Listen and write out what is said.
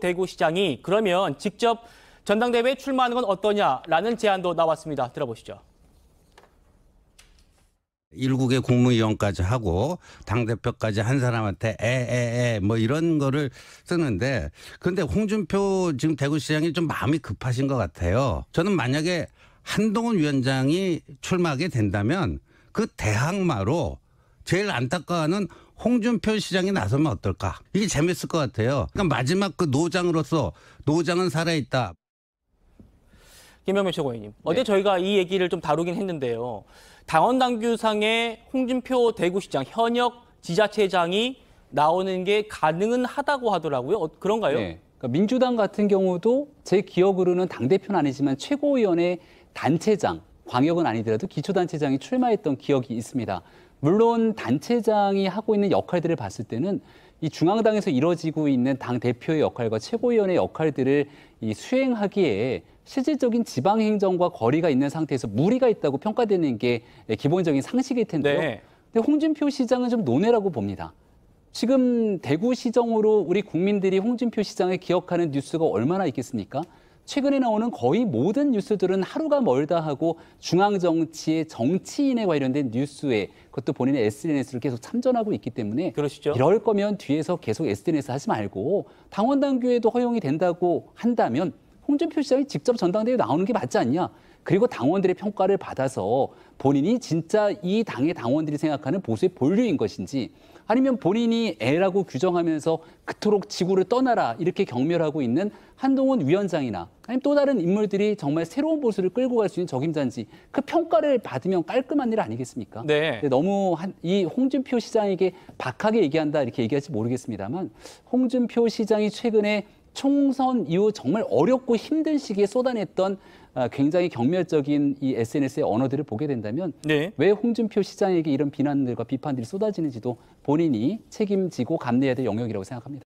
대구시장이 그러면 직접 전당대회에 출마하는 건 어떠냐라는 제안도 나왔습니다. 들어보시죠. 일국의 국무위원까지 하고 당대표까지 한 사람한테 에에에 뭐 이런 거를 쓰는데 근데 홍준표 지금 대구시장이 좀 마음이 급하신 것 같아요. 저는 만약에 한동훈 위원장이 출마하게 된다면 그 대항마로 제일 안타까워하는 홍준표 시장이 나서면 어떨까? 이게 재밌을 것 같아요. 그러니까 마지막 그 노장으로서 노장은 살아있다. 김영민 최고위원님. 네. 어제 저희가 이 얘기를 좀 다루긴 했는데요. 당원 당규상의 홍준표 대구시장 현역 지자체장이 나오는 게 가능은 하다고 하더라고요. 어, 그런가요? 네. 그러니까 민주당 같은 경우도 제 기억으로는 당대표는 아니지만 최고위원회 단체장 광역은 아니더라도 기초단체장이 출마했던 기억이 있습니다. 물론 단체장이 하고 있는 역할들을 봤을 때는 이 중앙당에서 이뤄지고 있는 당 대표의 역할과 최고위원의 역할들을 이 수행하기에 실질적인 지방행정과 거리가 있는 상태에서 무리가 있다고 평가되는 게 기본적인 상식일 텐데요. 네. 근데 홍준표 시장은 좀 논외라고 봅니다. 지금 대구 시정으로 우리 국민들이 홍준표 시장을 기억하는 뉴스가 얼마나 있겠습니까? 최근에 나오는 거의 모든 뉴스들은 하루가 멀다 하고 중앙 정치의 정치인에 관련된 뉴스에 그것도 본인의 SNS를 계속 참전하고 있기 때문에 그러시죠. 이럴 거면 뒤에서 계속 SNS 하지 말고 당원 당규에도 허용이 된다고 한다면 홍준표 시장이 직접 전당대회 나오는 게 맞지 않냐. 그리고 당원들의 평가를 받아서 본인이 진짜 이 당의 당원들이 생각하는 보수의 본류인 것인지 아니면 본인이 애라고 규정하면서 그토록 지구를 떠나라 이렇게 경멸하고 있는 한동훈 위원장이나 아니면 또 다른 인물들이 정말 새로운 보수를 끌고 갈 수 있는 적임자인지 그 평가를 받으면 깔끔한 일 아니겠습니까? 네. 너무 한, 이 홍준표 시장에게 박하게 얘기한다 이렇게 얘기할지 모르겠습니다만 홍준표 시장이 최근에 총선 이후 정말 어렵고 힘든 시기에 쏟아냈던 아, 굉장히 경멸적인 이 SNS의 언어들을 보게 된다면 네. 왜 홍준표 시장에게 이런 비난들과 비판들이 쏟아지는지도 본인이 책임지고 감내해야 될 영역이라고 생각합니다.